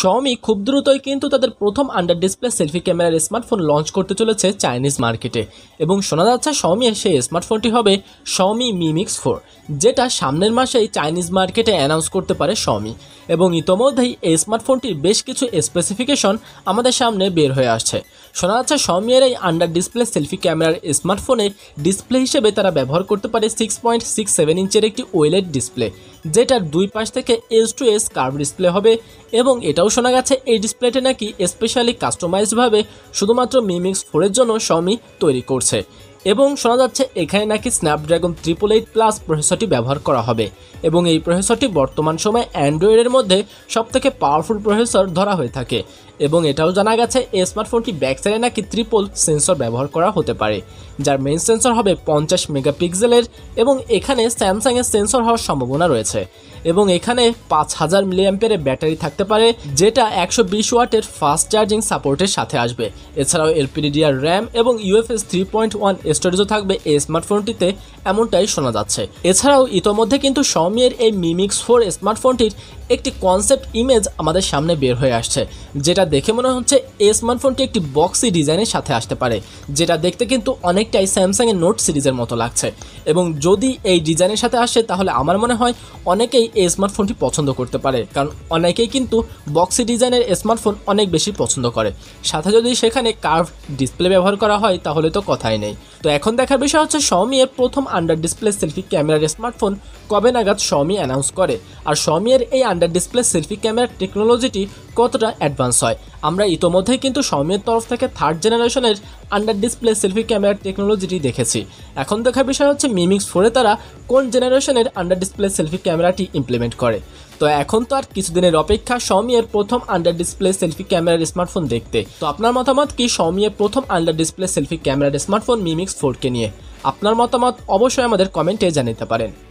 Xiaomi খুব দ্রুতই কিন্তু তাদের প্রথম আন্ডার ডিসপ্লে সেলফি ক্যামেরার স্মার্টফোন লঞ্চ করতে চলেছে চাইনিজ মার্কেটে এবং শোনা যাচ্ছে শাওমির সেই স্মার্টফোনটি হবে শাওমি মি ফোর যেটা সামনের মাসেই চাইনিজ মার্কেটে অ্যানাউন্স করতে পারে শাওমি এবং ইতোমধ্যেই এই স্মার্টফোনটির বেশ কিছু স্পেসিফিকেশন আমাদের সামনে বের হয়ে আসছে শোনা যাচ্ছে শাওমিয়ের এই আন্ডার ডিসপ্লে সেলফি ক্যামেরার স্মার্টফোনে ডিসপ্লে হিসেবে তারা ব্যবহার করতে পারে সিক্স পয়েন্ট সিক্স সেভেন ইঞ্চের একটি ওয়েলেট ডিসপ্লে যেটার দুই পাশ থেকে S to S curve display হবে এবং এটাও শোনা গেছে এই ডিসপ্লেটি নাকি স্পেশালি কাস্টমাইজডভাবে শুধুমাত্র মিমিক্স ফোরের জন্য সমি তৈরি করছে এবং শোনা যাচ্ছে এখানে নাকি স্ন্যাপড্রাগন ট্রিপল এইট প্লাস প্রসেসরটি ব্যবহার করা হবে এবং এই প্রসেসরটি বর্তমান সময়ে অ্যান্ড্রয়েডের মধ্যে সবথেকে পাওয়ারফুল প্রসেসর ধরা হয়ে থাকে এবং এটাও জানা গেছে এই স্মার্টফোনটি ব্যাকসাইডে নাকি ত্রিপল সেন্সর ব্যবহার করা হতে পারে যার মেন সেন্সর হবে পঞ্চাশ মেগাপিক্সেলের এবং এখানে স্যামসাংয়ের সেন্সর হওয়ার সম্ভাবনা রয়েছে এবং এখানে পাঁচ হাজার মিলিয়াম্পের ব্যাটারি থাকতে পারে যেটা একশো বিশ ওয়াটের ফাস্ট চার্জিং সাপোর্টের সাথে আসবে এছাড়াও এলপিডিডিআর র্যাম এবং ইউএফএস থ্রি পয়েন্ট ওয়ান স্টোরেজও থাকবে এই স্মার্টফোনটিতে এমনটাই শোনা যাচ্ছে এছাড়াও ইতোমধ্যে কিন্তু সমিয়ের এই মিমিক্স ফোর স্মার্টফোনটির একটি কনসেপ্ট ইমেজ আমাদের সামনে বের হয়ে আসছে যেটা দেখে মনে হচ্ছে এই স্মার্টফোনটি একটি বক্সি ডিজাইনের সাথে আসতে পারে যেটা দেখতে কিন্তু অনেকটাই স্যামসাংয়ের নোট সিরিজের মতো লাগছে এবং যদি এই ডিজাইনের সাথে আসে তাহলে আমার মনে হয় অনেকেই এই স্মার্টফোনটি পছন্দ করতে পারে কারণ অনেকেই কিন্তু বক্সি ডিজাইনের স্মার্টফোন অনেক বেশি পছন্দ করে সাথে যদি সেখানে কার্ভ ডিসপ্লে ব্যবহার করা হয় তাহলে তো কথাই নেই তো এখন দেখার বিষয় হচ্ছে সমি এর প্রথম আন্ডার ডিসপ্লে সেলফি ক্যামেরার স্মার্টফোন কবে নাগাদ সমি অ্যানাউন্স করে আর সমি এর এই আন্ডার ডিসপ্লে সেলফি ক্যামেরার টেকনোলজিটি কতটা অ্যাডভান্স হয় আমরা ইতোমধ্যে কিন্তু সমিয়ের তরফ থেকে থার্ড জেনারেশনের আন্ডার ডিসপ্লে সেলফি ক্যামেরার টেকনোলজিটি দেখেছি এখন দেখার বিষয় হচ্ছে মিমিক্স ফোরে তারা কোন জেনারেশনের আন্ডার ডিসপ্লে সেলফি ক্যামেরাটি ইমপ্লিমেন্ট করে তো এখন তো আর কিছুদিনের অপেক্ষা সমি এর প্রথম আন্ডার ডিসপ্লে সেলফি ক্যামেরার স্মার্টফোন দেখতে তো আপনার মতামত কি সমি এর প্রথম আন্ডার ডিসপ্লে সেলফি ক্যামেরার স্মার্টফোন মিমিক্স ফোর কে নিয়ে আপনার মতামত অবশ্যই আমাদের কমেন্টে জানাতে পারেন